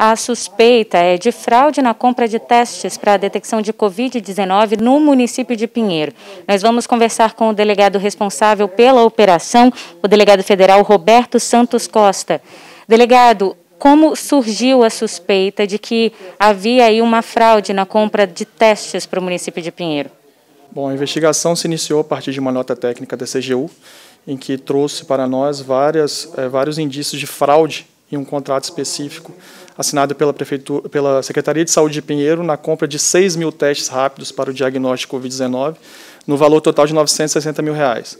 A suspeita é de fraude na compra de testes para a detecção de Covid-19 no município de Pinheiro. Nós vamos conversar com o delegado responsável pela operação, o delegado federal Roberto Santos Costa. Delegado, como surgiu a suspeita de que havia aí uma fraude na compra de testes para o município de Pinheiro? Bom, a investigação se iniciou a partir de uma nota técnica da CGU, em que trouxe para nós várias, eh, vários indícios de fraude em um contrato específico assinado pela, Prefeitura, pela Secretaria de Saúde de Pinheiro na compra de 6 mil testes rápidos para o diagnóstico Covid-19, no valor total de R$ 960 mil. Reais.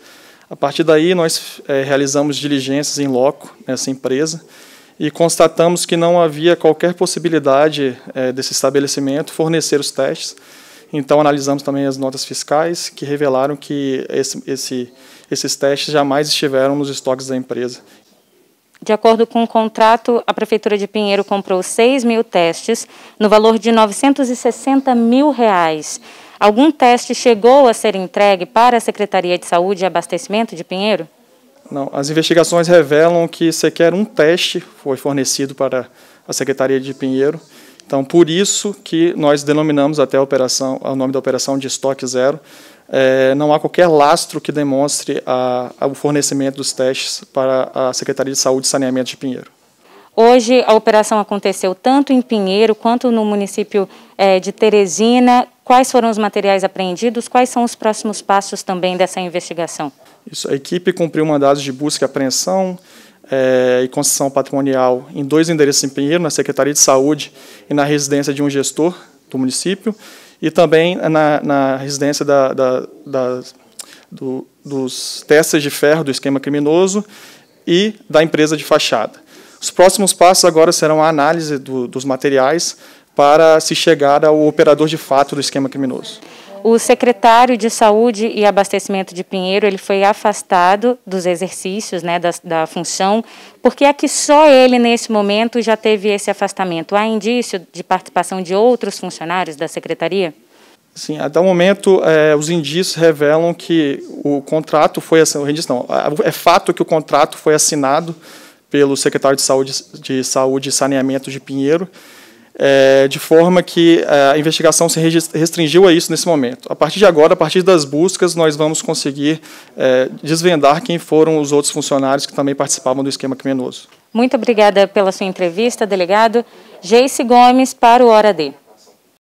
A partir daí, nós é, realizamos diligências em loco nessa empresa e constatamos que não havia qualquer possibilidade é, desse estabelecimento fornecer os testes. Então, analisamos também as notas fiscais, que revelaram que esse, esse, esses testes jamais estiveram nos estoques da empresa de acordo com o contrato, a Prefeitura de Pinheiro comprou 6 mil testes no valor de 960 mil reais. Algum teste chegou a ser entregue para a Secretaria de Saúde e Abastecimento de Pinheiro? Não, as investigações revelam que sequer um teste foi fornecido para a Secretaria de Pinheiro. Então, por isso que nós denominamos até a operação, ao nome da operação de estoque zero, é, não há qualquer lastro que demonstre a, a, o fornecimento dos testes para a Secretaria de Saúde e Saneamento de Pinheiro. Hoje a operação aconteceu tanto em Pinheiro quanto no município é, de Teresina. Quais foram os materiais apreendidos? Quais são os próximos passos também dessa investigação? Isso, a equipe cumpriu mandados de busca e apreensão é, e concessão patrimonial em dois endereços em Pinheiro, na Secretaria de Saúde e na residência de um gestor do município e também na, na residência da, da, da, do, dos testes de ferro do esquema criminoso e da empresa de fachada. Os próximos passos agora serão a análise do, dos materiais para se chegar ao operador de fato do esquema criminoso. O secretário de Saúde e Abastecimento de Pinheiro ele foi afastado dos exercícios né, da, da função, porque é que só ele, nesse momento, já teve esse afastamento. Há indício de participação de outros funcionários da secretaria? Sim, até o momento, é, os indícios revelam que o contrato foi assinado. Não, é fato que o contrato foi assinado pelo secretário de Saúde, de Saúde e Saneamento de Pinheiro é, de forma que é, a investigação se restringiu a isso nesse momento. A partir de agora, a partir das buscas, nós vamos conseguir é, desvendar quem foram os outros funcionários que também participavam do esquema criminoso. Muito obrigada pela sua entrevista, delegado. Geice Gomes, para o Hora D.